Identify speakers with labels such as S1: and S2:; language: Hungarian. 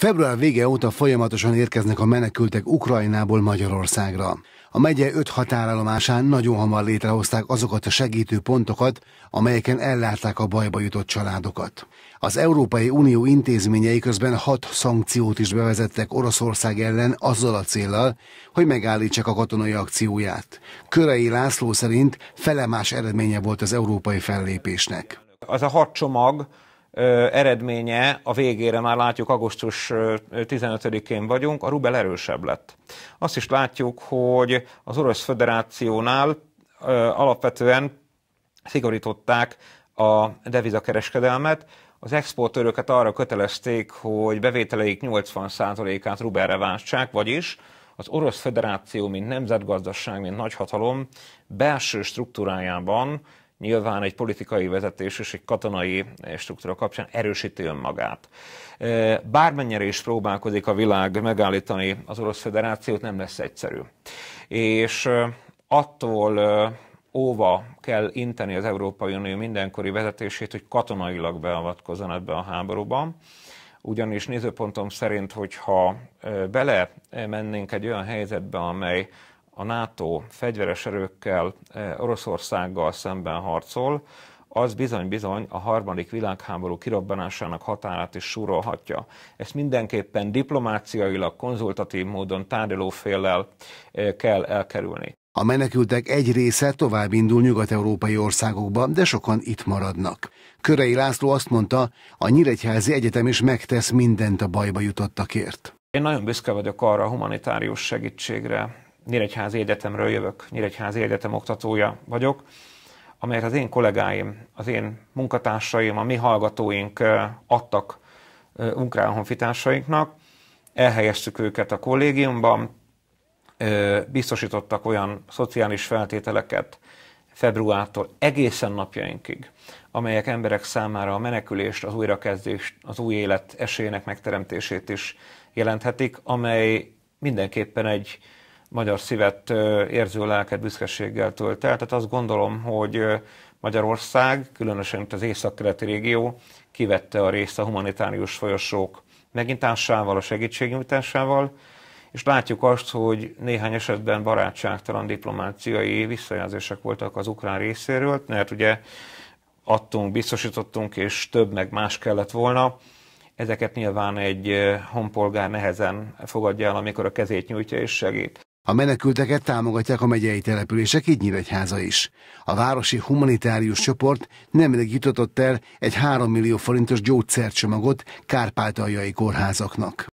S1: Február vége óta folyamatosan érkeznek a menekültek Ukrajnából Magyarországra. A megye öt határállomásán nagyon hamar létrehozták azokat a segítő pontokat, amelyeken ellátták a bajba jutott családokat. Az Európai Unió intézményei közben hat szankciót is bevezettek Oroszország ellen azzal a céllal, hogy megállítsák a katonai akcióját. Körei László szerint felemás eredménye volt az európai fellépésnek.
S2: Az a hat csomag, eredménye a végére már látjuk, augusztus 15-én vagyunk, a rubel erősebb lett. Azt is látjuk, hogy az Orosz Föderációnál alapvetően szigorították a devizakereskedelmet, az exportőröket arra kötelezték, hogy bevételeik 80%-át rubelre váltsák, vagyis az Orosz Föderáció, mint nemzetgazdaság, mint nagyhatalom belső struktúrájában nyilván egy politikai vezetés és egy katonai eh, struktúra kapcsán erősíti önmagát. Eh, bármennyire is próbálkozik a világ megállítani az Orosz Federációt, nem lesz egyszerű. És eh, attól óva kell inteni az Európai Unió mindenkori vezetését, hogy katonailag beavatkozzon ebbe a háborúban ugyanis nézőpontom szerint, hogyha bele mennénk egy olyan helyzetbe, amely a NATO fegyveres erőkkel eh, Oroszországgal szemben harcol, az bizony-bizony a harmadik világháború kirobbanásának határát is súrolhatja. Ezt mindenképpen diplomáciailag, konzultatív módon tárgyalóféllel eh, kell elkerülni.
S1: A menekültek egy része tovább indul nyugat-európai országokba, de sokan itt maradnak. Körei László azt mondta, a Nyíregyházi Egyetem is megtesz mindent a bajba jutottakért.
S2: Én nagyon büszke vagyok arra a humanitárius segítségre, Nyíregyházi Egyetemről jövök, Nyíregyházi Egyetem oktatója vagyok, amelyet az én kollégáim, az én munkatársaim, a mi hallgatóink adtak ukrán honfitársainknak. Elhelyeztük őket a kollégiumban, biztosítottak olyan szociális feltételeket februártól egészen napjainkig, amelyek emberek számára a menekülést, az újrakezdést, az új élet esélyének megteremtését is jelenthetik, amely mindenképpen egy magyar szívet érző lelket büszkeséggel tölt el. Tehát azt gondolom, hogy Magyarország, különösen itt az északkeleti régió kivette a részt a humanitárius folyosók megintásával, a segítségnyújtásával, és látjuk azt, hogy néhány esetben barátságtalan diplomáciai visszajelzések voltak az ukrán részéről, mert ugye adtunk, biztosítottunk, és több meg más kellett volna. Ezeket nyilván egy honpolgár nehezen fogadja el, amikor a kezét nyújtja és segít.
S1: A menekülteket támogatják a megyei települések, így Nyíregyháza is. A városi humanitárius csoport nemrég jutott el egy 3 millió forintos gyógyszercsomagot kárpátaljai kórházaknak.